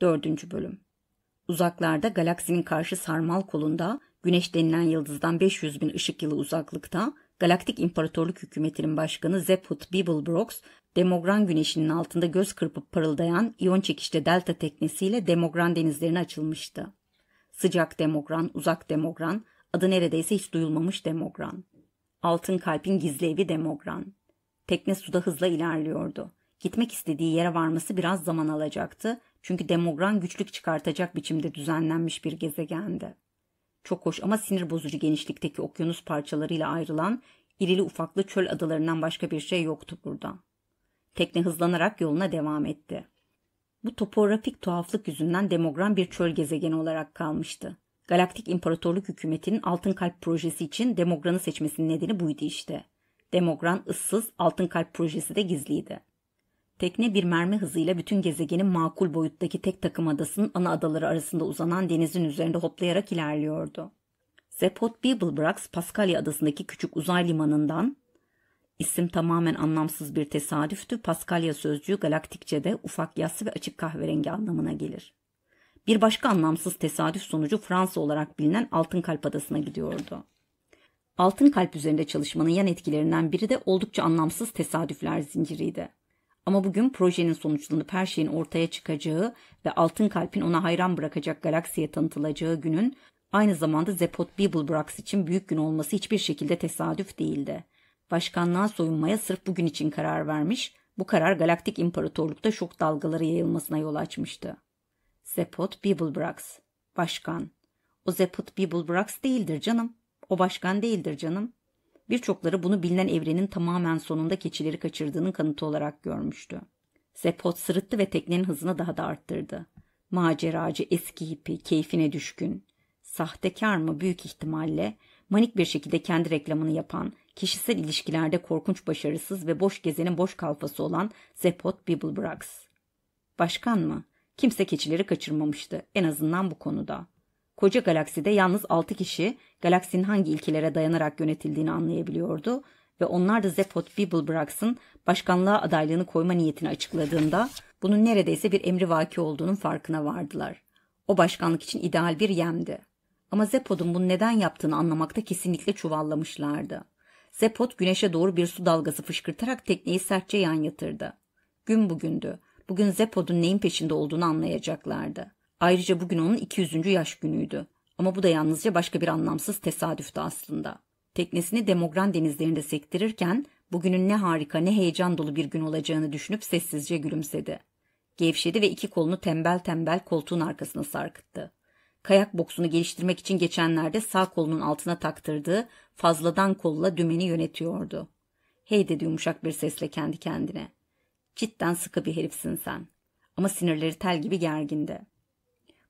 4. Bölüm Uzaklarda galaksinin karşı sarmal kolunda Güneş denilen yıldızdan 500 bin ışık yılı uzaklıkta Galaktik İmparatorluk Hükümeti'nin başkanı Zephut Brooks, Demogran güneşinin altında göz kırpıp parıldayan iyon çekişli delta teknesiyle Demogran denizlerine açılmıştı. Sıcak Demogran, uzak Demogran, adı neredeyse hiç duyulmamış Demogran. Altın kalbin gizli evi Demogran. Tekne suda hızla ilerliyordu. Gitmek istediği yere varması biraz zaman alacaktı. Çünkü demogran güçlük çıkartacak biçimde düzenlenmiş bir gezegendi. Çok hoş ama sinir bozucu genişlikteki okyanus parçalarıyla ayrılan irili ufaklı çöl adalarından başka bir şey yoktu burada. Tekne hızlanarak yoluna devam etti. Bu topografik tuhaflık yüzünden demogran bir çöl gezegeni olarak kalmıştı. Galaktik İmparatorluk hükümetinin Altın Kalp projesi için Demogran'ı seçmesinin nedeni buydu işte. Demogran ıssız, Altın Kalp projesi de gizliydi. Tekne bir mermi hızıyla bütün gezegenin makul boyuttaki tek takım adasının ana adaları arasında uzanan denizin üzerinde hoplayarak ilerliyordu. Zepot Beeblebrox, Paskalya adasındaki küçük uzay limanından, isim tamamen anlamsız bir tesadüftü, Paskalya sözcüğü galaktikçe'de ufak yassı ve açık kahverengi anlamına gelir. Bir başka anlamsız tesadüf sonucu Fransa olarak bilinen Altın Kalp Adası'na gidiyordu. Altın Kalp üzerinde çalışmanın yan etkilerinden biri de oldukça anlamsız tesadüfler zinciriydi. Ama bugün projenin sonuçlanıp her şeyin ortaya çıkacağı ve Altın Kalp'in ona hayran bırakacak galaksiye tanıtılacağı günün aynı zamanda Zepot Beeblebrox için büyük gün olması hiçbir şekilde tesadüf değildi. Başkanlığa soyunmaya sırf bugün için karar vermiş, bu karar Galaktik İmparatorluk'ta şok dalgaları yayılmasına yol açmıştı. Zepot Beeblebrox, başkan. O Zepot Beeblebrox değildir canım. O başkan değildir canım. Birçokları bunu bilinen evrenin tamamen sonunda keçileri kaçırdığının kanıtı olarak görmüştü. Zepot sırıttı ve teknenin hızını daha da arttırdı. Maceracı eski hipi, keyfine düşkün. Sahtekar mı büyük ihtimalle manik bir şekilde kendi reklamını yapan, kişisel ilişkilerde korkunç başarısız ve boş gezenin boş kalfası olan Zepot Bibelbrax. Başkan mı? Kimse keçileri kaçırmamıştı en azından bu konuda. Koca galakside yalnız 6 kişi galaksinin hangi ilkelere dayanarak yönetildiğini anlayabiliyordu ve onlar da Zepot Beeblebrox'ın başkanlığa adaylığını koyma niyetini açıkladığında bunun neredeyse bir emri vaki olduğunun farkına vardılar. O başkanlık için ideal bir yemdi. Ama Zepod'un bunu neden yaptığını anlamakta kesinlikle çuvallamışlardı. Zepot güneşe doğru bir su dalgası fışkırtarak tekneyi sertçe yan yatırdı. Gün bugündü. Bugün Zepod'un neyin peşinde olduğunu anlayacaklardı. Ayrıca bugün onun 200. yaş günüydü. Ama bu da yalnızca başka bir anlamsız tesadüftü aslında. Teknesini Demogran denizlerinde sektirirken bugünün ne harika ne heyecan dolu bir gün olacağını düşünüp sessizce gülümsedi. Gevşedi ve iki kolunu tembel tembel koltuğun arkasına sarkıttı. Kayak boksunu geliştirmek için geçenlerde sağ kolunun altına taktırdığı fazladan kolla dümeni yönetiyordu. Hey dedi yumuşak bir sesle kendi kendine. Cidden sıkı bir herifsin sen. Ama sinirleri tel gibi gergindi.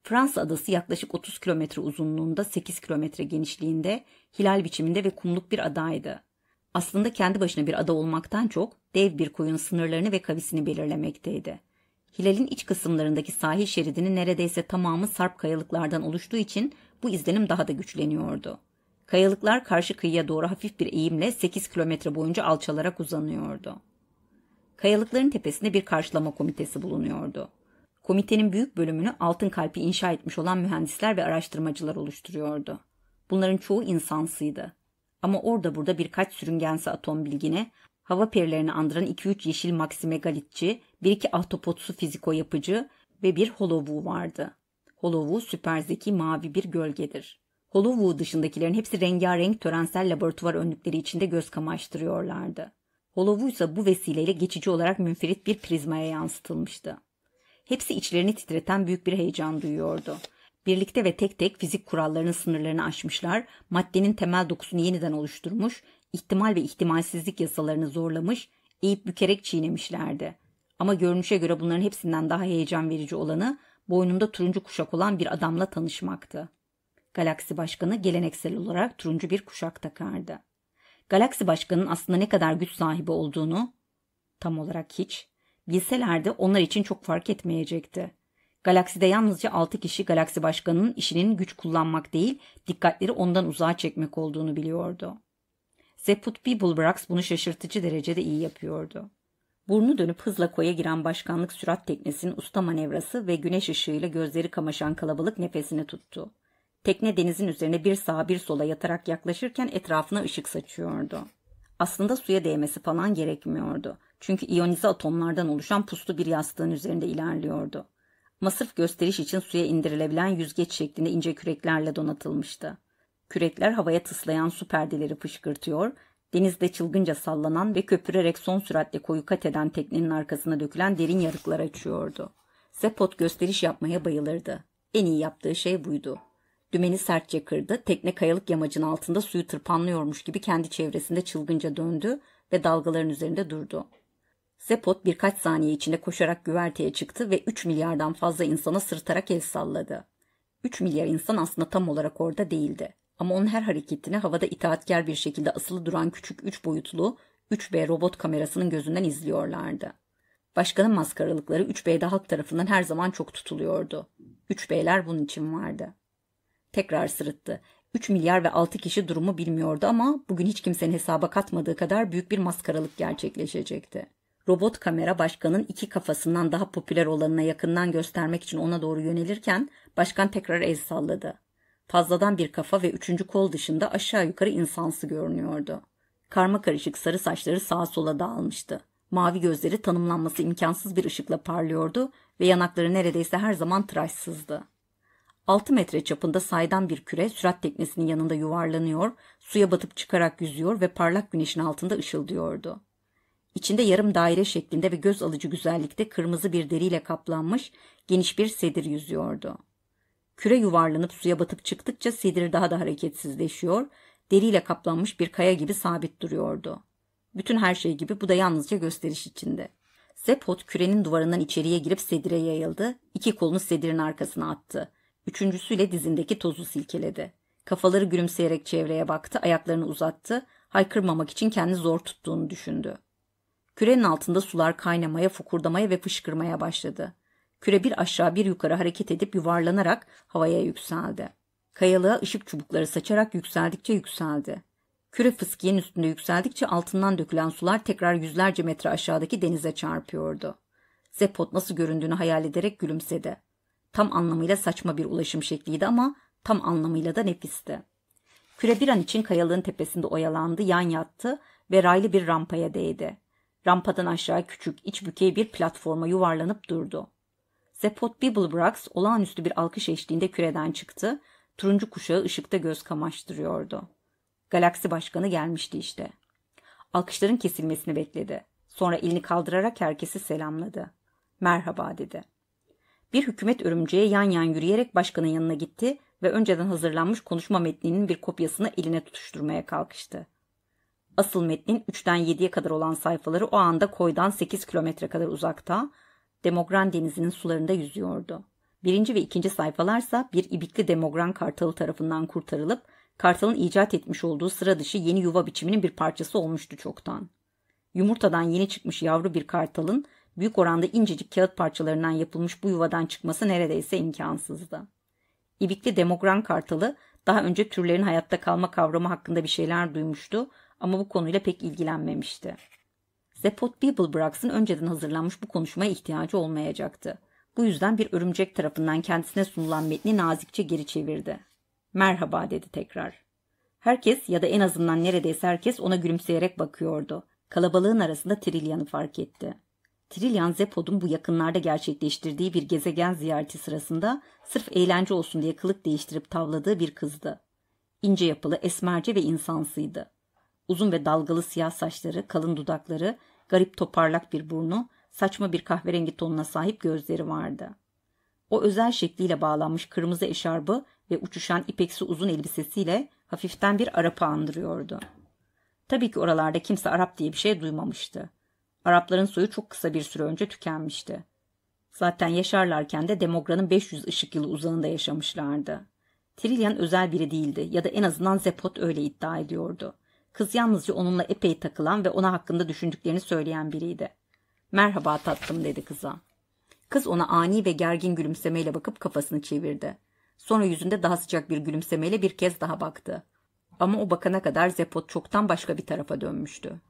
Fransa adası yaklaşık 30 kilometre uzunluğunda 8 kilometre genişliğinde hilal biçiminde ve kumluk bir adaydı. Aslında kendi başına bir ada olmaktan çok dev bir koyun sınırlarını ve kavisini belirlemekteydi. Hilal'in iç kısımlarındaki sahil şeridinin neredeyse tamamı sarp kayalıklardan oluştuğu için bu izlenim daha da güçleniyordu. Kayalıklar karşı kıyıya doğru hafif bir eğimle 8 kilometre boyunca alçalarak uzanıyordu. Kayalıkların tepesinde bir karşılama komitesi bulunuyordu. Komitenin büyük bölümünü Altın kalbi inşa etmiş olan mühendisler ve araştırmacılar oluşturuyordu. Bunların çoğu insansıydı. Ama orada burada birkaç sürüngensi atom bilgine, hava perilerini andıran 2-3 yeşil maksimegalitçi, 1-2 ahtapotsu fiziko yapıcı ve bir holovu vardı. Holovu süper zeki mavi bir gölgedir. Holovu dışındakilerin hepsi rengarenk törensel laboratuvar önlükleri içinde göz kamaştırıyorlardı. Holovu ise bu vesileyle geçici olarak münferit bir prizmaya yansıtılmıştı. Hepsi içlerini titreten büyük bir heyecan duyuyordu. Birlikte ve tek tek fizik kurallarının sınırlarını aşmışlar, maddenin temel dokusunu yeniden oluşturmuş, ihtimal ve ihtimalsizlik yasalarını zorlamış, eğip bükerek çiğnemişlerdi. Ama görünüşe göre bunların hepsinden daha heyecan verici olanı boynunda turuncu kuşak olan bir adamla tanışmaktı. Galaksi başkanı geleneksel olarak turuncu bir kuşak takardı. Galaksi başkanının aslında ne kadar güç sahibi olduğunu, tam olarak hiç, bilselerdi onlar için çok fark etmeyecekti. Galakside yalnızca altı kişi galaksi başkanının işinin güç kullanmak değil, dikkatleri ondan uzağa çekmek olduğunu biliyordu. Zeput Beeblebrox bunu şaşırtıcı derecede iyi yapıyordu. Burnu dönüp hızla koya giren başkanlık sürat teknesinin usta manevrası ve güneş ışığıyla gözleri kamaşan kalabalık nefesini tuttu. Tekne denizin üzerine bir sağa bir sola yatarak yaklaşırken etrafına ışık saçıyordu. Aslında suya değmesi falan gerekmiyordu. Çünkü iyonize atomlardan oluşan puslu bir yastığın üzerinde ilerliyordu. Ama sırf gösteriş için suya indirilebilen yüzgeç şeklinde ince küreklerle donatılmıştı. Kürekler havaya tıslayan su perdeleri fışkırtıyor, denizde çılgınca sallanan ve köpürerek son süratle koyu kat eden teknenin arkasına dökülen derin yarıklar açıyordu. Zepot gösteriş yapmaya bayılırdı. En iyi yaptığı şey buydu. Dümeni sertçe kırdı, tekne kayalık yamacın altında suyu tırpanlıyormuş gibi kendi çevresinde çılgınca döndü ve dalgaların üzerinde durdu. Zepot birkaç saniye içinde koşarak güverteye çıktı ve 3 milyardan fazla insana sırıtarak el salladı. 3 milyar insan aslında tam olarak orada değildi. Ama onun her hareketine havada itaatkar bir şekilde asılı duran küçük 3 boyutlu 3B robot kamerasının gözünden izliyorlardı. Başkanın maskaralıkları 3B'de halk tarafından her zaman çok tutuluyordu. 3B'ler bunun için vardı. Tekrar sırıttı. 3 milyar ve 6 kişi durumu bilmiyordu ama bugün hiç kimsenin hesaba katmadığı kadar büyük bir maskaralık gerçekleşecekti robot kamera başkanın iki kafasından daha popüler olanına yakından göstermek için ona doğru yönelirken başkan tekrar el salladı. Fazladan bir kafa ve üçüncü kol dışında aşağı yukarı insansı görünüyordu. Karma karışık sarı saçları sağa sola dağılmıştı. Mavi gözleri tanımlanması imkansız bir ışıkla parlıyordu ve yanakları neredeyse her zaman tıraşsızdı. 6 metre çapında saydam bir küre sürat teknesinin yanında yuvarlanıyor, suya batıp çıkarak yüzüyor ve parlak güneşin altında ışıldıyordu. İçinde yarım daire şeklinde ve göz alıcı güzellikte kırmızı bir deriyle kaplanmış geniş bir sedir yüzüyordu. Küre yuvarlanıp suya batıp çıktıkça sedir daha da hareketsizleşiyor, deriyle kaplanmış bir kaya gibi sabit duruyordu. Bütün her şey gibi bu da yalnızca gösteriş içinde. Zepot kürenin duvarından içeriye girip sedire yayıldı, iki kolunu sedirin arkasına attı. Üçüncüsüyle dizindeki tozu silkeledi. Kafaları gülümseyerek çevreye baktı, ayaklarını uzattı, haykırmamak için kendi zor tuttuğunu düşündü. Kürenin altında sular kaynamaya, fokurdamaya ve fışkırmaya başladı. Küre bir aşağı bir yukarı hareket edip yuvarlanarak havaya yükseldi. Kayalığa ışık çubukları saçarak yükseldikçe yükseldi. Küre fıskiyenin üstünde yükseldikçe altından dökülen sular tekrar yüzlerce metre aşağıdaki denize çarpıyordu. Zepot nasıl göründüğünü hayal ederek gülümsedi. Tam anlamıyla saçma bir ulaşım şekliydi ama tam anlamıyla da nefisti. Küre bir an için kayalığın tepesinde oyalandı, yan yattı ve raylı bir rampaya değdi. Rampadan aşağı küçük, iç bükey bir platforma yuvarlanıp durdu. Zepot Bibblebrox olağanüstü bir alkış eşliğinde küreden çıktı. Turuncu kuşağı ışıkta göz kamaştırıyordu. Galaksi başkanı gelmişti işte. Alkışların kesilmesini bekledi. Sonra elini kaldırarak herkesi selamladı. Merhaba dedi. Bir hükümet örümceğe yan yan yürüyerek başkanın yanına gitti ve önceden hazırlanmış konuşma metninin bir kopyasını eline tutuşturmaya kalkıştı. Asıl metnin 3'ten 7'ye kadar olan sayfaları o anda koydan 8 kilometre kadar uzakta Demogran denizinin sularında yüzüyordu. Birinci ve ikinci sayfalarsa bir ibikli Demogran kartalı tarafından kurtarılıp kartalın icat etmiş olduğu sıra dışı yeni yuva biçiminin bir parçası olmuştu çoktan. Yumurtadan yeni çıkmış yavru bir kartalın büyük oranda incecik kağıt parçalarından yapılmış bu yuvadan çıkması neredeyse imkansızdı. İbikli Demogran kartalı daha önce türlerin hayatta kalma kavramı hakkında bir şeyler duymuştu ama bu konuyla pek ilgilenmemişti. Zepot Bibelbrax'ın önceden hazırlanmış bu konuşmaya ihtiyacı olmayacaktı. Bu yüzden bir örümcek tarafından kendisine sunulan metni nazikçe geri çevirdi. Merhaba dedi tekrar. Herkes ya da en azından neredeyse herkes ona gülümseyerek bakıyordu. Kalabalığın arasında Trilyan'ı fark etti. Trillian Zepod'un bu yakınlarda gerçekleştirdiği bir gezegen ziyareti sırasında sırf eğlence olsun diye kılık değiştirip tavladığı bir kızdı. İnce yapılı, esmerce ve insansıydı. Uzun ve dalgalı siyah saçları, kalın dudakları, garip toparlak bir burnu, saçma bir kahverengi tonuna sahip gözleri vardı. O özel şekliyle bağlanmış kırmızı eşarbı ve uçuşan ipeksi uzun elbisesiyle hafiften bir Arap'ı andırıyordu. Tabii ki oralarda kimse Arap diye bir şey duymamıştı. Arapların soyu çok kısa bir süre önce tükenmişti. Zaten yaşarlarken de Demogra'nın 500 ışık yılı uzağında yaşamışlardı. Trillian özel biri değildi ya da en azından Zepot öyle iddia ediyordu. Kız yalnızca onunla epey takılan ve ona hakkında düşündüklerini söyleyen biriydi. Merhaba tatlım dedi kıza. Kız ona ani ve gergin gülümsemeyle bakıp kafasını çevirdi. Sonra yüzünde daha sıcak bir gülümsemeyle bir kez daha baktı. Ama o bakana kadar Zepot çoktan başka bir tarafa dönmüştü.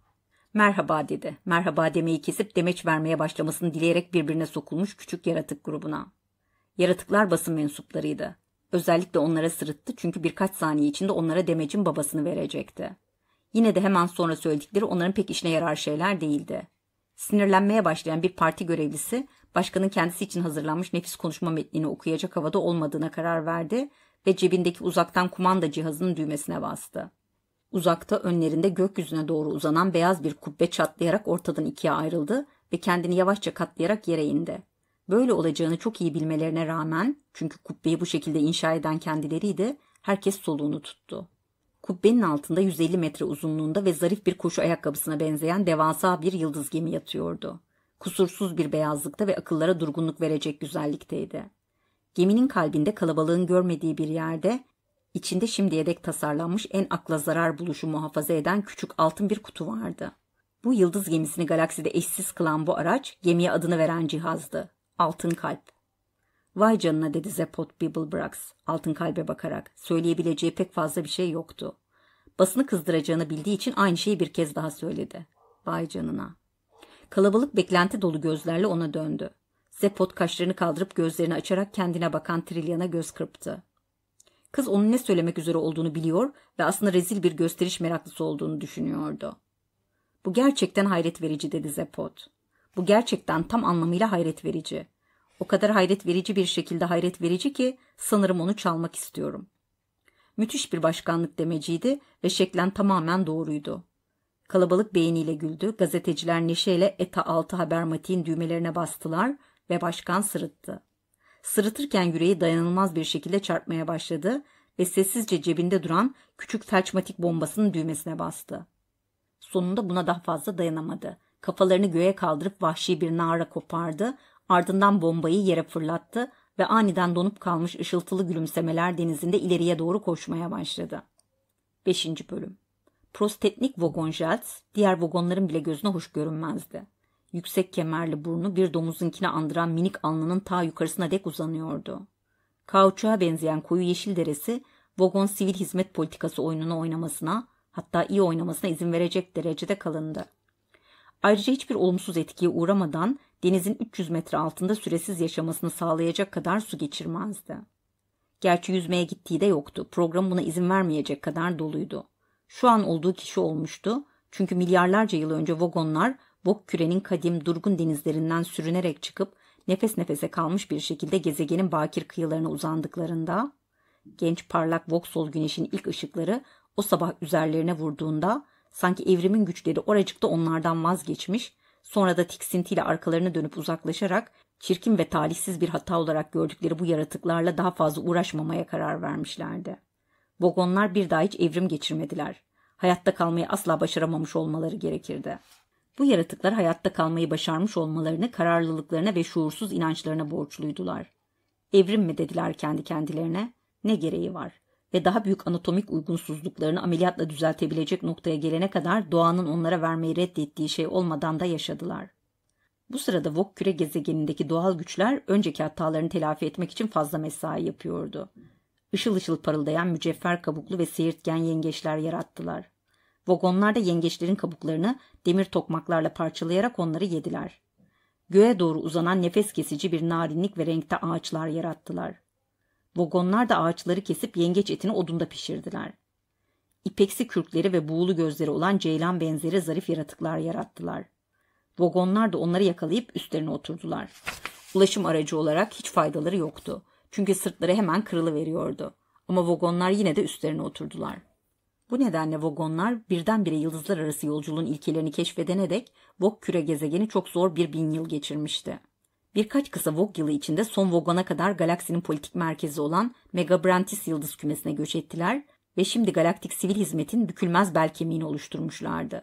Merhaba dedi. Merhaba demeyi kesip demeç vermeye başlamasını dileyerek birbirine sokulmuş küçük yaratık grubuna. Yaratıklar basın mensuplarıydı. Özellikle onlara sırıttı çünkü birkaç saniye içinde onlara demecin babasını verecekti. Yine de hemen sonra söyledikleri onların pek işine yarar şeyler değildi. Sinirlenmeye başlayan bir parti görevlisi başkanın kendisi için hazırlanmış nefis konuşma metnini okuyacak havada olmadığına karar verdi ve cebindeki uzaktan kumanda cihazının düğmesine bastı. Uzakta önlerinde gökyüzüne doğru uzanan beyaz bir kubbe çatlayarak ortadan ikiye ayrıldı ve kendini yavaşça katlayarak yere indi. Böyle olacağını çok iyi bilmelerine rağmen çünkü kubbeyi bu şekilde inşa eden kendileriydi herkes soluğunu tuttu. Kubbenin altında 150 metre uzunluğunda ve zarif bir koşu ayakkabısına benzeyen devasa bir yıldız gemi yatıyordu. Kusursuz bir beyazlıkta ve akıllara durgunluk verecek güzellikteydi. Geminin kalbinde kalabalığın görmediği bir yerde, içinde şimdiye dek tasarlanmış en akla zarar buluşu muhafaza eden küçük altın bir kutu vardı. Bu yıldız gemisini galakside eşsiz kılan bu araç, gemiye adını veren cihazdı. Altın Kalp. Vay canına dedi Zepot Bibblebrox altın kalbe bakarak. Söyleyebileceği pek fazla bir şey yoktu. Basını kızdıracağını bildiği için aynı şeyi bir kez daha söyledi. Vay canına. Kalabalık beklenti dolu gözlerle ona döndü. Zepot kaşlarını kaldırıp gözlerini açarak kendine bakan Trilyan'a göz kırptı. Kız onun ne söylemek üzere olduğunu biliyor ve aslında rezil bir gösteriş meraklısı olduğunu düşünüyordu. Bu gerçekten hayret verici dedi Zepot. Bu gerçekten tam anlamıyla hayret verici. O kadar hayret verici bir şekilde hayret verici ki sanırım onu çalmak istiyorum. Müthiş bir başkanlık demeciydi ve şeklen tamamen doğruydu. Kalabalık beğeniyle güldü, gazeteciler neşeyle ETA 6 Habermatik'in düğmelerine bastılar ve başkan sırıttı. Sırıtırken yüreği dayanılmaz bir şekilde çarpmaya başladı ve sessizce cebinde duran küçük felçmatik bombasının düğmesine bastı. Sonunda buna daha fazla dayanamadı. Kafalarını göğe kaldırıp vahşi bir nara kopardı Ardından bombayı yere fırlattı ve aniden donup kalmış ışıltılı gülümsemeler denizinde ileriye doğru koşmaya başladı. 5. Bölüm Prostetnik vagon Jeltz, diğer vagonların bile gözüne hoş görünmezdi. Yüksek kemerli burnu bir domuzunkine andıran minik alnının ta yukarısına dek uzanıyordu. Kauçuğa benzeyen koyu yeşil deresi, vagon sivil hizmet politikası oyununu oynamasına, hatta iyi oynamasına izin verecek derecede kalındı. Ayrıca hiçbir olumsuz etkiye uğramadan denizin 300 metre altında süresiz yaşamasını sağlayacak kadar su geçirmezdi. Gerçi yüzmeye gittiği de yoktu. Program buna izin vermeyecek kadar doluydu. Şu an olduğu kişi olmuştu. Çünkü milyarlarca yıl önce vagonlar vok kürenin kadim durgun denizlerinden sürünerek çıkıp nefes nefese kalmış bir şekilde gezegenin bakir kıyılarına uzandıklarında genç parlak Vauxhall güneşin ilk ışıkları o sabah üzerlerine vurduğunda sanki evrimin güçleri oracıkta onlardan vazgeçmiş Sonra da tiksintiyle arkalarına dönüp uzaklaşarak çirkin ve talihsiz bir hata olarak gördükleri bu yaratıklarla daha fazla uğraşmamaya karar vermişlerdi. Bogonlar bir daha hiç evrim geçirmediler. Hayatta kalmayı asla başaramamış olmaları gerekirdi. Bu yaratıklar hayatta kalmayı başarmış olmalarını kararlılıklarına ve şuursuz inançlarına borçluydular. Evrim mi dediler kendi kendilerine? Ne gereği var? ve daha büyük anatomik uygunsuzluklarını ameliyatla düzeltebilecek noktaya gelene kadar doğanın onlara vermeyi reddettiği şey olmadan da yaşadılar. Bu sırada Vok küre gezegenindeki doğal güçler önceki hatalarını telafi etmek için fazla mesai yapıyordu. Işıl ışıl parıldayan mücevher kabuklu ve seyirtgen yengeçler yarattılar. da yengeçlerin kabuklarını demir tokmaklarla parçalayarak onları yediler. Göğe doğru uzanan nefes kesici bir narinlik ve renkte ağaçlar yarattılar. Vogonlar da ağaçları kesip yengeç etini odunda pişirdiler. İpeksi kürkleri ve buğulu gözleri olan ceylan benzeri zarif yaratıklar yarattılar. Vogonlar da onları yakalayıp üstlerine oturdular. Ulaşım aracı olarak hiç faydaları yoktu. Çünkü sırtları hemen kırılı veriyordu. Ama Vogonlar yine de üstlerine oturdular. Bu nedenle Vogonlar birdenbire yıldızlar arası yolculuğun ilkelerini keşfedene dek Vok küre gezegeni çok zor bir bin yıl geçirmişti. Birkaç kısa Vogue yılı içinde son Vogue'ana kadar galaksinin politik merkezi olan Megabrantis yıldız kümesine göç ettiler ve şimdi galaktik sivil hizmetin bükülmez bel kemiğini oluşturmuşlardı.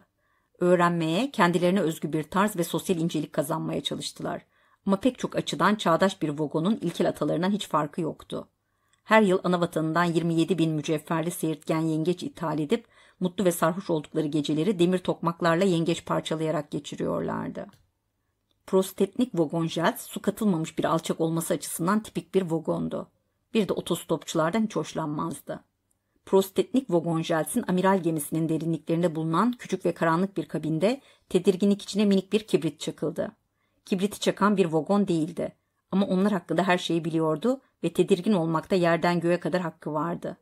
Öğrenmeye, kendilerine özgü bir tarz ve sosyal incelik kazanmaya çalıştılar. Ama pek çok açıdan çağdaş bir Vogon'un ilkel atalarından hiç farkı yoktu. Her yıl ana vatanından 27 bin mücevherli seyirtgen yengeç ithal edip mutlu ve sarhoş oldukları geceleri demir tokmaklarla yengeç parçalayarak geçiriyorlardı. Prostetnik vagonjet su katılmamış bir alçak olması açısından tipik bir vagondu. Bir de otostopçulardan hiç hoşlanmazdı. Prostetnik vagonjelsin amiral gemisinin derinliklerinde bulunan küçük ve karanlık bir kabinde tedirginlik içine minik bir kibrit çakıldı. Kibriti çakan bir vagon değildi ama onlar hakkında her şeyi biliyordu ve tedirgin olmakta yerden göğe kadar hakkı vardı.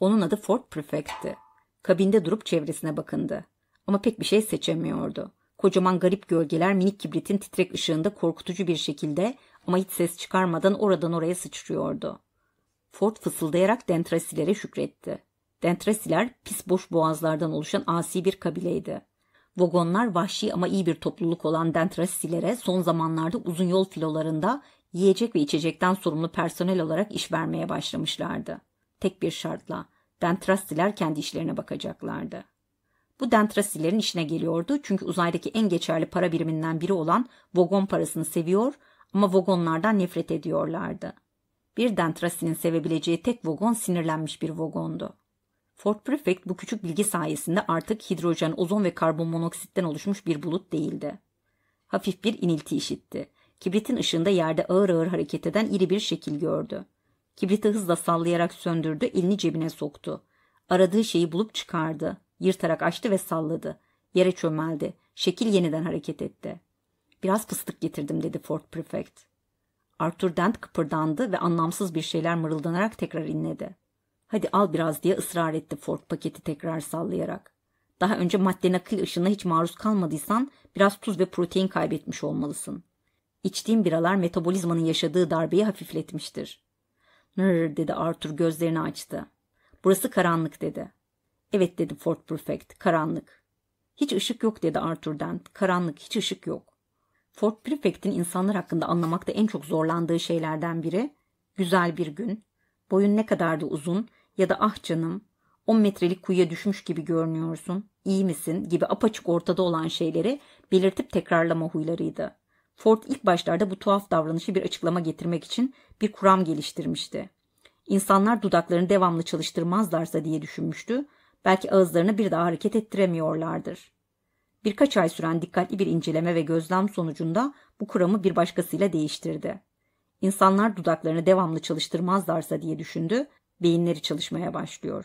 Onun adı Fort Prefect'ti. Kabinde durup çevresine bakındı. Ama pek bir şey seçemiyordu. Kocaman garip gölgeler minik kibritin titrek ışığında korkutucu bir şekilde ama hiç ses çıkarmadan oradan oraya sıçrıyordu. Ford fısıldayarak dentrasilere şükretti. Dentrasiler pis boş boğazlardan oluşan asi bir kabileydi. Vagonlar vahşi ama iyi bir topluluk olan dentrasilere son zamanlarda uzun yol filolarında yiyecek ve içecekten sorumlu personel olarak iş vermeye başlamışlardı. Tek bir şartla Dentrasiler kendi işlerine bakacaklardı. Bu dentrasilerin işine geliyordu çünkü uzaydaki en geçerli para biriminden biri olan vogon parasını seviyor ama vogonlardan nefret ediyorlardı. Bir dentrasinin sevebileceği tek vogon sinirlenmiş bir vogondu. Fort Prefect bu küçük bilgi sayesinde artık hidrojen, ozon ve karbon monoksitten oluşmuş bir bulut değildi. Hafif bir inilti işitti. Kibritin ışığında yerde ağır ağır hareket eden iri bir şekil gördü. Kibriti hızla sallayarak söndürdü, elini cebine soktu. Aradığı şeyi bulup çıkardı. Yırtarak açtı ve salladı. Yere çömeldi. Şekil yeniden hareket etti. Biraz fıstık getirdim dedi Ford Prefect. Arthur Dent kıpırdandı ve anlamsız bir şeyler mırıldanarak tekrar inledi. Hadi al biraz diye ısrar etti Ford paketi tekrar sallayarak. Daha önce madde nakil ışığına hiç maruz kalmadıysan biraz tuz ve protein kaybetmiş olmalısın. İçtiğim biralar metabolizmanın yaşadığı darbeyi hafifletmiştir. Nırr dedi Arthur gözlerini açtı. Burası karanlık dedi. Evet dedi Fort Prefect. Karanlık. Hiç ışık yok dedi Arthur Dent. Karanlık hiç ışık yok. Fort Prefect'in insanlar hakkında anlamakta en çok zorlandığı şeylerden biri güzel bir gün, boyun ne kadar da uzun ya da ah canım 10 metrelik kuyuya düşmüş gibi görünüyorsun, iyi misin gibi apaçık ortada olan şeyleri belirtip tekrarlama huylarıydı. Ford ilk başlarda bu tuhaf davranışı bir açıklama getirmek için bir kuram geliştirmişti. İnsanlar dudaklarını devamlı çalıştırmazlarsa diye düşünmüştü Belki ağızlarını bir daha hareket ettiremiyorlardır. Birkaç ay süren dikkatli bir inceleme ve gözlem sonucunda bu kuramı bir başkasıyla değiştirdi. İnsanlar dudaklarını devamlı çalıştırmazlarsa diye düşündü, beyinleri çalışmaya başlıyor.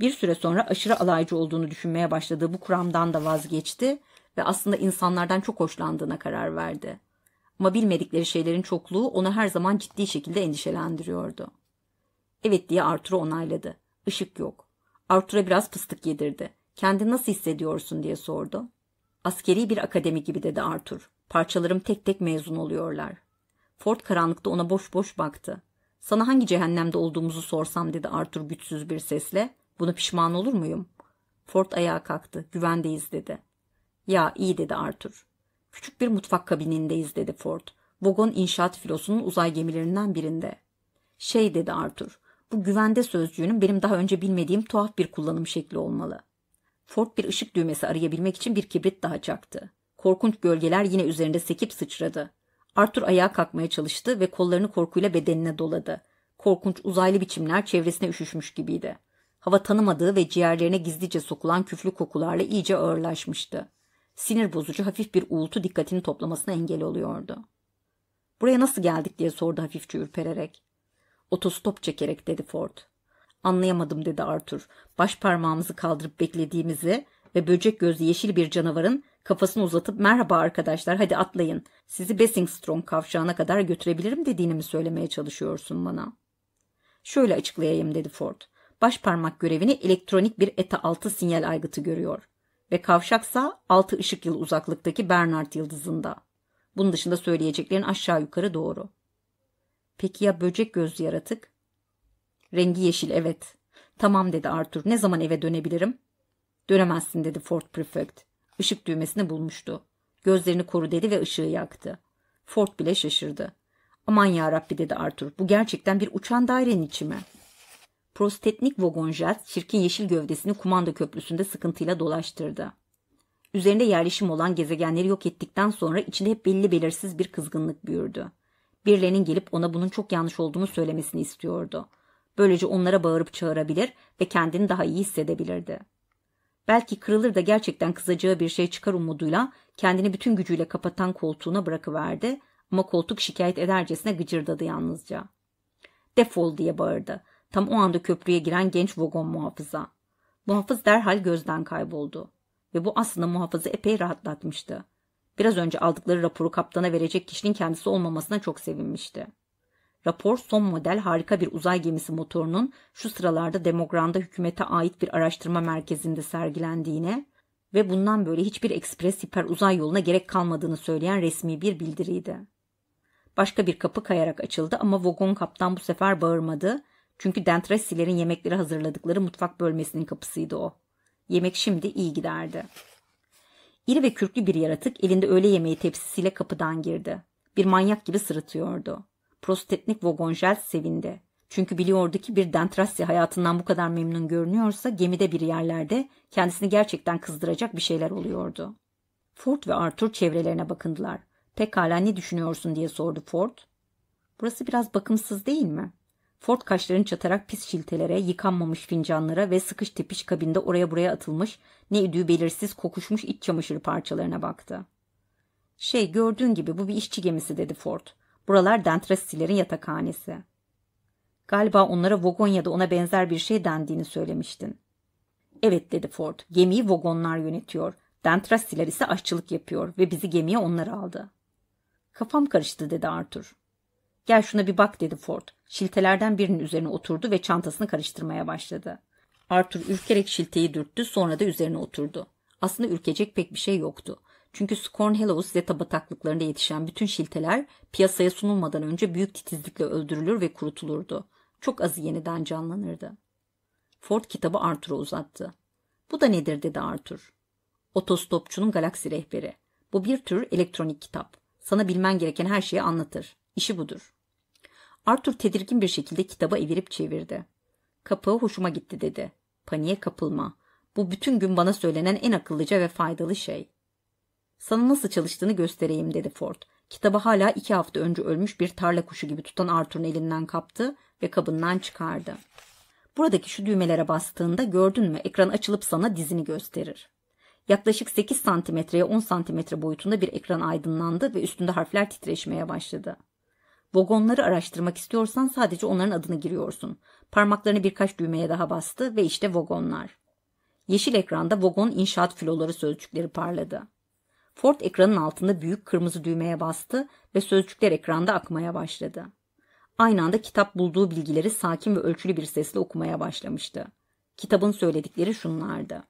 Bir süre sonra aşırı alaycı olduğunu düşünmeye başladığı bu kuramdan da vazgeçti ve aslında insanlardan çok hoşlandığına karar verdi. Ama bilmedikleri şeylerin çokluğu onu her zaman ciddi şekilde endişelendiriyordu. Evet diye Arthur onayladı. Işık yok. Arthur'a biraz fıstık yedirdi. Kendi nasıl hissediyorsun diye sordu. Askeri bir akademi gibi dedi Arthur. Parçalarım tek tek mezun oluyorlar. Ford karanlıkta ona boş boş baktı. Sana hangi cehennemde olduğumuzu sorsam dedi Arthur güçsüz bir sesle. Buna pişman olur muyum? Ford ayağa kalktı. Güvendeyiz dedi. Ya iyi dedi Arthur. Küçük bir mutfak kabinindeyiz dedi Ford. Vogon inşaat filosunun uzay gemilerinden birinde. Şey dedi Arthur. Bu güvende sözcüğünün benim daha önce bilmediğim tuhaf bir kullanım şekli olmalı. Ford bir ışık düğmesi arayabilmek için bir kibrit daha çaktı. Korkunç gölgeler yine üzerinde sekip sıçradı. Arthur ayağa kalkmaya çalıştı ve kollarını korkuyla bedenine doladı. Korkunç uzaylı biçimler çevresine üşüşmüş gibiydi. Hava tanımadığı ve ciğerlerine gizlice sokulan küflü kokularla iyice ağırlaşmıştı. Sinir bozucu hafif bir uğultu dikkatini toplamasına engel oluyordu. Buraya nasıl geldik diye sordu hafifçe ürpererek. Otostop çekerek dedi Ford. Anlayamadım dedi Arthur. Baş parmağımızı kaldırıp beklediğimizi ve böcek gözlü yeşil bir canavarın kafasını uzatıp merhaba arkadaşlar hadi atlayın. Sizi Bessingstrom kavşağına kadar götürebilirim dediğini mi söylemeye çalışıyorsun bana? Şöyle açıklayayım dedi Ford. Baş parmak görevini elektronik bir ETA 6 sinyal aygıtı görüyor. Ve kavşaksa 6 ışık yılı uzaklıktaki Bernard yıldızında. Bunun dışında söyleyeceklerin aşağı yukarı doğru. Peki ya böcek gözlü yaratık? Rengi yeşil evet. Tamam dedi Arthur. Ne zaman eve dönebilirim? Dönemezsin dedi Ford Prefect. Işık düğmesini bulmuştu. Gözlerini koru dedi ve ışığı yaktı. Ford bile şaşırdı. Aman ya Rabbi dedi Arthur. Bu gerçekten bir uçan dairenin içi mi? Prostetnik vagonjet çirkin yeşil gövdesini kumanda köprüsünde sıkıntıyla dolaştırdı. Üzerinde yerleşim olan gezegenleri yok ettikten sonra içinde hep belli belirsiz bir kızgınlık büyürdü. Birilerinin gelip ona bunun çok yanlış olduğunu söylemesini istiyordu. Böylece onlara bağırıp çağırabilir ve kendini daha iyi hissedebilirdi. Belki kırılır da gerçekten kızacağı bir şey çıkar umuduyla kendini bütün gücüyle kapatan koltuğuna bırakıverdi ama koltuk şikayet edercesine gıcırdadı yalnızca. Defol diye bağırdı. Tam o anda köprüye giren genç vagon muhafıza. Muhafız derhal gözden kayboldu ve bu aslında muhafızı epey rahatlatmıştı. Biraz önce aldıkları raporu kaptana verecek kişinin kendisi olmamasına çok sevinmişti. Rapor son model harika bir uzay gemisi motorunun şu sıralarda Demogran'da hükümete ait bir araştırma merkezinde sergilendiğine ve bundan böyle hiçbir ekspres hiper uzay yoluna gerek kalmadığını söyleyen resmi bir bildiriydi. Başka bir kapı kayarak açıldı ama vagon kaptan bu sefer bağırmadı çünkü Dentressilerin yemekleri hazırladıkları mutfak bölmesinin kapısıydı o. Yemek şimdi iyi giderdi.'' İri ve kürklü bir yaratık elinde öğle yemeği tepsisiyle kapıdan girdi. Bir manyak gibi sırıtıyordu. Prostetnik Vogonjel sevindi. Çünkü biliyordu ki bir Dentrasya hayatından bu kadar memnun görünüyorsa gemide bir yerlerde kendisini gerçekten kızdıracak bir şeyler oluyordu. Ford ve Arthur çevrelerine bakındılar. Pekala ne düşünüyorsun diye sordu Ford. Burası biraz bakımsız değil mi? Ford kaşlarını çatarak pis şiltelere, yıkanmamış fincanlara ve sıkış tepiş kabinde oraya buraya atılmış, ne idüğü belirsiz kokuşmuş iç çamaşırı parçalarına baktı. Şey gördüğün gibi bu bir işçi gemisi dedi Ford. Buralar Dentrasilerin yatakhanesi. Galiba onlara Vogonya'da ona benzer bir şey dendiğini söylemiştin. Evet dedi Ford. Gemiyi Vagonlar yönetiyor. Dentrasiler ise aşçılık yapıyor ve bizi gemiye onlar aldı. Kafam karıştı dedi Arthur. Gel şuna bir bak dedi Ford. Şiltelerden birinin üzerine oturdu ve çantasını karıştırmaya başladı. Arthur ürkerek şilteyi dürttü sonra da üzerine oturdu. Aslında ürkecek pek bir şey yoktu. Çünkü Scornhellows ve bataklıklarında yetişen bütün şilteler piyasaya sunulmadan önce büyük titizlikle öldürülür ve kurutulurdu. Çok azı yeniden canlanırdı. Ford kitabı Arthur'a uzattı. Bu da nedir dedi Arthur. Otostopçunun galaksi rehberi. Bu bir tür elektronik kitap. Sana bilmen gereken her şeyi anlatır. İşi budur. Arthur tedirgin bir şekilde kitaba evirip çevirdi. Kapağı hoşuma gitti dedi. Paniğe kapılma. Bu bütün gün bana söylenen en akıllıca ve faydalı şey. Sana nasıl çalıştığını göstereyim dedi Ford. Kitabı hala iki hafta önce ölmüş bir tarla kuşu gibi tutan Arthur'un elinden kaptı ve kabından çıkardı. Buradaki şu düğmelere bastığında gördün mü ekran açılıp sana dizini gösterir. Yaklaşık 8 santimetreye 10 santimetre boyutunda bir ekran aydınlandı ve üstünde harfler titreşmeye başladı. Vagonları araştırmak istiyorsan sadece onların adını giriyorsun. Parmaklarını birkaç düğmeye daha bastı ve işte vagonlar. Yeşil ekranda vagon inşaat filoları sözcükleri parladı. Ford ekranın altında büyük kırmızı düğmeye bastı ve sözcükler ekranda akmaya başladı. Aynı anda kitap bulduğu bilgileri sakin ve ölçülü bir sesle okumaya başlamıştı. Kitabın söyledikleri şunlardı.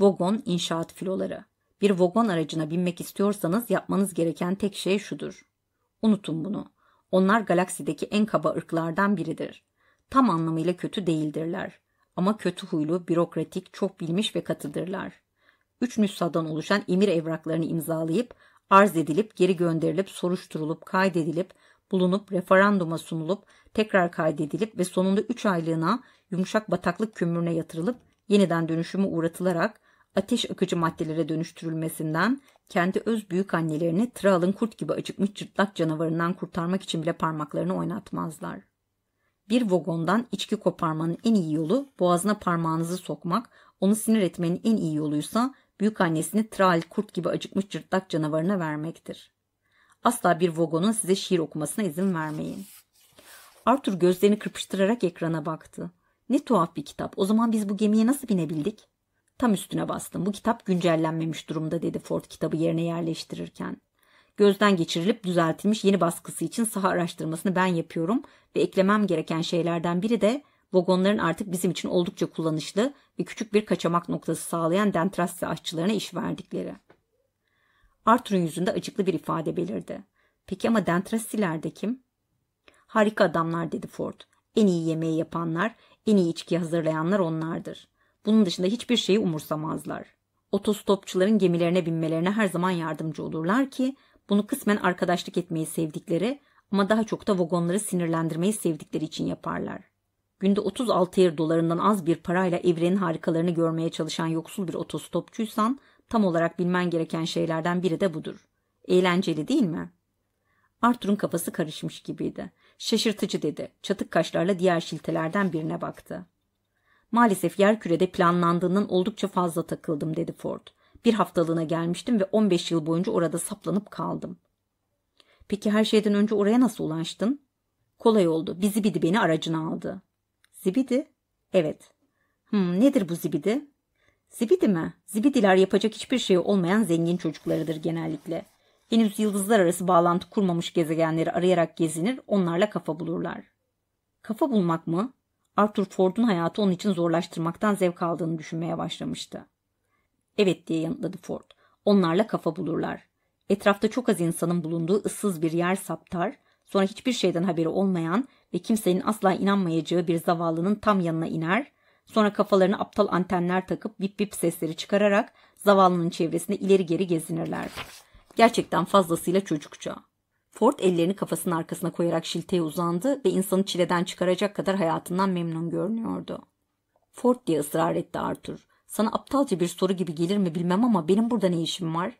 Vagon inşaat filoları. Bir vagon aracına binmek istiyorsanız yapmanız gereken tek şey şudur. Unutun bunu. Onlar galaksideki en kaba ırklardan biridir. Tam anlamıyla kötü değildirler. Ama kötü huylu, bürokratik, çok bilmiş ve katıdırlar. Üç nüshadan oluşan emir evraklarını imzalayıp, arz edilip, geri gönderilip, soruşturulup, kaydedilip, bulunup, referanduma sunulup, tekrar kaydedilip ve sonunda üç aylığına yumuşak bataklık kömürüne yatırılıp yeniden dönüşümü uğratılarak ateş akıcı maddelere dönüştürülmesinden kendi öz büyük annelerini Tral'ın kurt gibi acıkmış cırtlak canavarından kurtarmak için bile parmaklarını oynatmazlar. Bir vogondan içki koparmanın en iyi yolu boğazına parmağınızı sokmak, onu sinir etmenin en iyi yoluysa büyük annesini Tral kurt gibi acıkmış cırtlak canavarına vermektir. Asla bir vogonun size şiir okumasına izin vermeyin. Arthur gözlerini kırpıştırarak ekrana baktı. Ne tuhaf bir kitap. O zaman biz bu gemiye nasıl binebildik? Tam üstüne bastım. Bu kitap güncellenmemiş durumda dedi Ford kitabı yerine yerleştirirken. Gözden geçirilip düzeltilmiş yeni baskısı için saha araştırmasını ben yapıyorum ve eklemem gereken şeylerden biri de vagonların artık bizim için oldukça kullanışlı ve küçük bir kaçamak noktası sağlayan Dentrasya aşçılarına iş verdikleri. Arthur'un yüzünde acıklı bir ifade belirdi. Peki ama Dentrasiler de kim? Harika adamlar dedi Ford. En iyi yemeği yapanlar, en iyi içki hazırlayanlar onlardır. Bunun dışında hiçbir şeyi umursamazlar. Otostopçuların gemilerine binmelerine her zaman yardımcı olurlar ki bunu kısmen arkadaşlık etmeyi sevdikleri ama daha çok da vagonları sinirlendirmeyi sevdikleri için yaparlar. Günde 36 yer dolarından az bir parayla evrenin harikalarını görmeye çalışan yoksul bir otostopçuysan tam olarak bilmen gereken şeylerden biri de budur. Eğlenceli değil mi? Arthur'un kafası karışmış gibiydi. Şaşırtıcı dedi. Çatık kaşlarla diğer şiltelerden birine baktı. Maalesef yerkürede planlandığından oldukça fazla takıldım dedi Ford. Bir haftalığına gelmiştim ve 15 yıl boyunca orada saplanıp kaldım. Peki her şeyden önce oraya nasıl ulaştın? Kolay oldu. Bir zibidi beni aracına aldı. Zibidi? Evet. Hmm, nedir bu zibidi? Zibidi mi? Zibidiler yapacak hiçbir şey olmayan zengin çocuklarıdır genellikle. Henüz yıldızlar arası bağlantı kurmamış gezegenleri arayarak gezinir, onlarla kafa bulurlar. Kafa bulmak mı? Arthur Ford'un hayatı onun için zorlaştırmaktan zevk aldığını düşünmeye başlamıştı. Evet diye yanıtladı Ford. Onlarla kafa bulurlar. Etrafta çok az insanın bulunduğu ıssız bir yer saptar, sonra hiçbir şeyden haberi olmayan ve kimsenin asla inanmayacağı bir zavallının tam yanına iner, sonra kafalarına aptal antenler takıp bip bip sesleri çıkararak zavallının çevresinde ileri geri gezinirler. Gerçekten fazlasıyla çocukça. Ford ellerini kafasının arkasına koyarak şilteye uzandı ve insanı çileden çıkaracak kadar hayatından memnun görünüyordu. Ford diye ısrar etti Arthur. Sana aptalca bir soru gibi gelir mi bilmem ama benim burada ne işim var?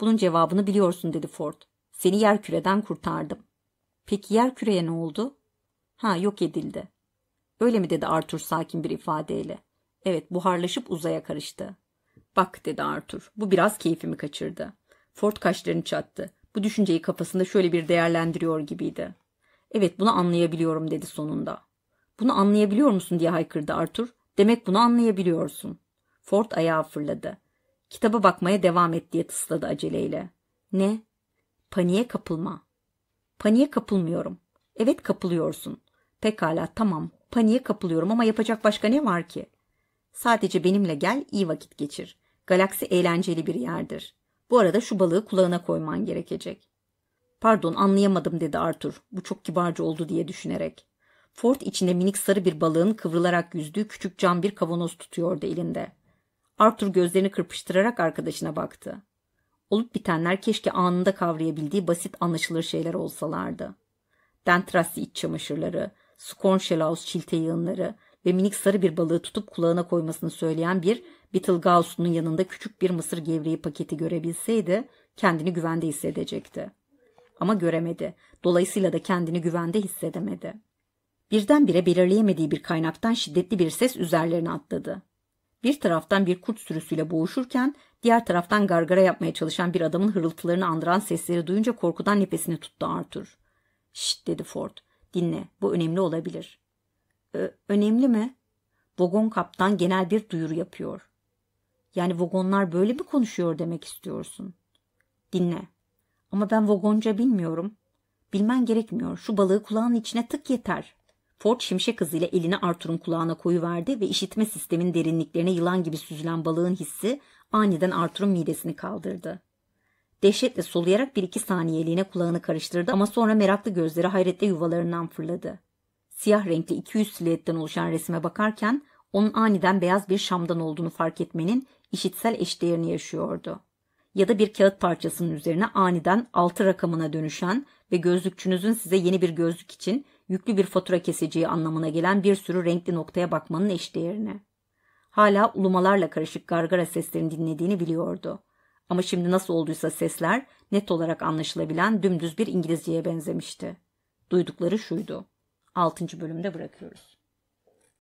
Bunun cevabını biliyorsun dedi Ford. Seni yer küreden kurtardım. Peki yer küreye ne oldu? Ha yok edildi. Öyle mi dedi Arthur sakin bir ifadeyle. Evet buharlaşıp uzaya karıştı. Bak dedi Arthur. Bu biraz keyfimi kaçırdı. Ford kaşlarını çattı. Bu düşünceyi kafasında şöyle bir değerlendiriyor gibiydi. Evet bunu anlayabiliyorum dedi sonunda. Bunu anlayabiliyor musun diye haykırdı Arthur. Demek bunu anlayabiliyorsun. Ford ayağı fırladı. Kitaba bakmaya devam et diye tısladı aceleyle. Ne? Paniğe kapılma. Paniğe kapılmıyorum. Evet kapılıyorsun. Pekala tamam paniğe kapılıyorum ama yapacak başka ne var ki? Sadece benimle gel iyi vakit geçir. Galaksi eğlenceli bir yerdir. Bu arada şu balığı kulağına koyman gerekecek. Pardon anlayamadım dedi Arthur bu çok kibarcı oldu diye düşünerek. Ford içinde minik sarı bir balığın kıvrılarak yüzdüğü küçük cam bir kavanoz tutuyordu elinde. Arthur gözlerini kırpıştırarak arkadaşına baktı. Olup bitenler keşke anında kavrayabildiği basit anlaşılır şeyler olsalardı. Dentrasi iç çamaşırları, skornşelaus çilte yığınları ve minik sarı bir balığı tutup kulağına koymasını söyleyen bir Beetlegaus'un yanında küçük bir mısır gevreği paketi görebilseydi kendini güvende hissedecekti. Ama göremedi. Dolayısıyla da kendini güvende hissedemedi. Birdenbire belirleyemediği bir kaynaktan şiddetli bir ses üzerlerine atladı. Bir taraftan bir kurt sürüsüyle boğuşurken diğer taraftan gargara yapmaya çalışan bir adamın hırıltılarını andıran sesleri duyunca korkudan nefesini tuttu Arthur. Şşt dedi Ford. Dinle bu önemli olabilir. Ö önemli mi? Vagon kaptan genel bir duyuru yapıyor. Yani vagonlar böyle mi konuşuyor demek istiyorsun? Dinle. Ama ben vagonca bilmiyorum. Bilmen gerekmiyor. Şu balığı kulağın içine tık yeter. Ford şimşek hızıyla elini Arthur'un kulağına koyuverdi ve işitme sistemin derinliklerine yılan gibi süzülen balığın hissi aniden Arthur'un midesini kaldırdı. Dehşetle soluyarak bir iki saniyeliğine kulağını karıştırdı ama sonra meraklı gözleri hayretle yuvalarından fırladı. Siyah renkli 200 silüetten oluşan resime bakarken onun aniden beyaz bir şamdan olduğunu fark etmenin işitsel eşdeğerini yaşıyordu. Ya da bir kağıt parçasının üzerine aniden 6 rakamına dönüşen ve gözlükçünüzün size yeni bir gözlük için yüklü bir fatura keseceği anlamına gelen bir sürü renkli noktaya bakmanın eşdeğerini. Hala ulumalarla karışık gargara seslerini dinlediğini biliyordu. Ama şimdi nasıl olduysa sesler net olarak anlaşılabilen dümdüz bir İngilizceye benzemişti. Duydukları şuydu. 6. bölümde bırakıyoruz.